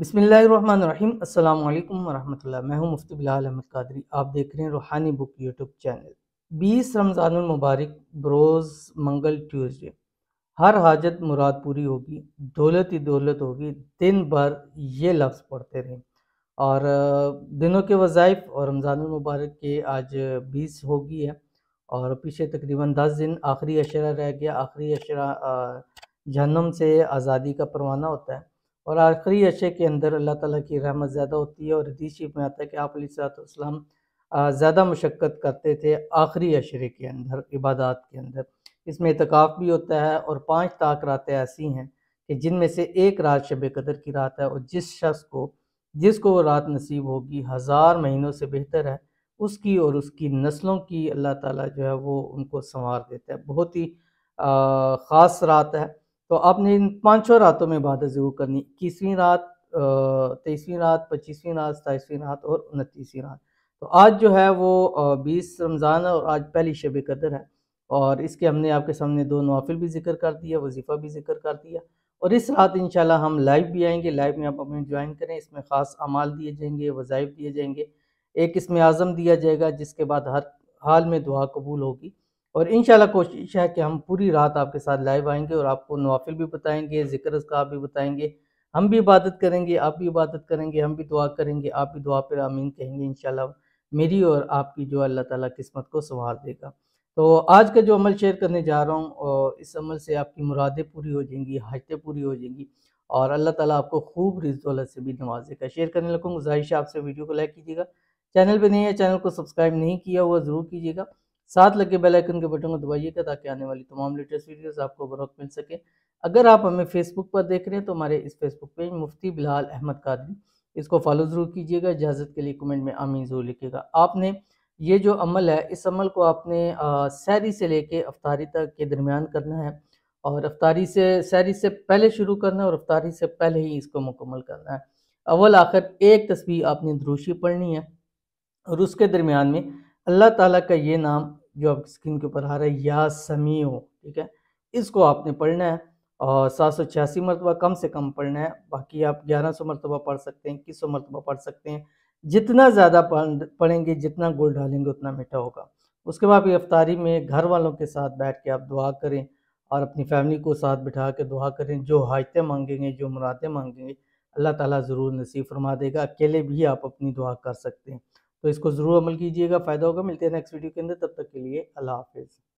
बिसमीम अल्लाम वरहमल्ला मैं हूं मुफ्ती बिलाल अहमद कादरी आप देख रहे हैं Ruhani book YouTube channel 20 Ramzan मुबारक बरोज़ मंगल ट्यूसडे हर हाजत मुराद पूरी होगी दौलत ही दौलत होगी दिन भर ये लफ्ज़ पढ़ते रहें और दिनों के वज़ाइफ और रमज़ान मुबारक के आज बीस होगी है और पीछे तकरीबन दस दिन आखिरी अशरा रह गया आखिरी अशरा जहनम से आज़ादी का परवाना होता है और आखिरी अशे के अंदर अल्लाह ताला की रहमत ज़्यादा होती है और हदीस में आता है कि आप सलाम ज़्यादा मशक्क़त करते थे आखिरी अशरे के अंदर इबादत के अंदर इसमें इतकाफ़ भी होता है और पाँच ताक रातें ऐसी हैं कि जिनमें से एक रात शब कदर की रात है और जिस शख्स को जिसको वो रात नसीब होगी हज़ार महीनों से बेहतर है उसकी और उसकी नस्लों की अल्लाह ताला जो है वो उनको संवार देता है बहुत ही ख़ास रात है तो आपने इन पाँचों रातों में इबादत ज़रूर करनी इक्कीसवीं रात तेईसवीं रात पच्चीसवीं रात सताईसवीं रात और उनतीसवीं रात तो आज जो है वो बीस रमज़ान है और आज पहली शब कदर है और इसके हमने आपके सामने दो नवाफिल भी जिक्र कर दिया वजीफ़ा भी जिक्र कर दिया और इस रात इन हम लाइव भी आएंगे लाइव में आप अपने ज्वाइन करें इसमें ख़ास अमाल दिए जाएंगे वज़ाइफ दिए जाएंगे एक इसमें आज़म दिया जाएगा जिसके बाद हर हाल में दुआ कबूल होगी और इन कोशिश है कि हम पूरी रात आपके साथ लाइव आएंगे और आपको नवाफिल भी बताएंगे जिक्र का भी बताएंगे हम भी इबादत करेंगे आप भी इबादत करेंगे हम भी दुआ करेंगे आप भी दुआ पर आमीन कहेंगे इन मेरी और आपकी जो अल्लाह ताला किस्मत को संवार देगा तो आज का जो अमल शेयर करने जा रहा हूँ और इस अमल से आपकी मुरादें पूरी हो जाएंगी हाजतें पूरी हो जाएंगी और अल्लाह ताला आपको खूब रिजौलत से भी नवाजेगा शेयर करने लगूँ गुजारिश आपसे वीडियो को लाइक कीजिएगा चैनल पे नहीं है चैनल को सब्सक्राइब नहीं किया हुआ ज़रूर कीजिएगा साथ लगे बेल आइकन के बटन को दबाइएगा ताकि आने वाली तमाम लेटेस्ट वीडियोस आपको बरक़ मिल सके अगर आप हमें फेसबुक पर देख रहे हैं तो हमारे इस फेसबुक पेज मुफ्ती बिलहाल अहमद कादरी इसको फॉलो ज़रूर कीजिएगा इजाज़त के लिए कमेंट में आमीन ज़रूर लिखिएगा आपने ये जो अमल है इस अमल को आपने सैरी से लेके अफ्तारी तक के दरमियान करना है और अफ्तारी से सैरी से पहले शुरू करना है और अफ्तारी से पहले ही इसको मुकम्मल करना है अव्वल आखिर एक तस्वीर आपने द्रोशी पढ़नी है और उसके दरमियान में अल्लाह ताला का ये नाम जो आपकी स्क्रीन के ऊपर आ रहा है या समी हो ठीक है इसको आपने पढ़ना है और सात सौ छियासी मरतबा कम से कम पढ़ना है बाकी आप ग्यारह सौ मरतबा पढ़ सकते हैं इक्कीस सौ मरतबा पढ़ सकते हैं जितना ज़्यादा पढ़ेंगे जितना गोल डालेंगे उतना मीठा होगा उसके बाद इफ्तारी में घर वालों के साथ बैठ के आप दुआ करें और अपनी फैमिली को साथ बिठा के दुआ करें जो हाजतें मांगेंगे जो मुरादें मांगेंगे अल्लाह ताला ज़रूर नसीब फरमा देगा अकेले भी आप अपनी दुआ कर सकते हैं तो इसको ज़रूर अमल कीजिएगा फ़ायदा होगा मिलते हैं नेक्स्ट वीडियो के अंदर तब तक के लिए अल्लाह हाफिज़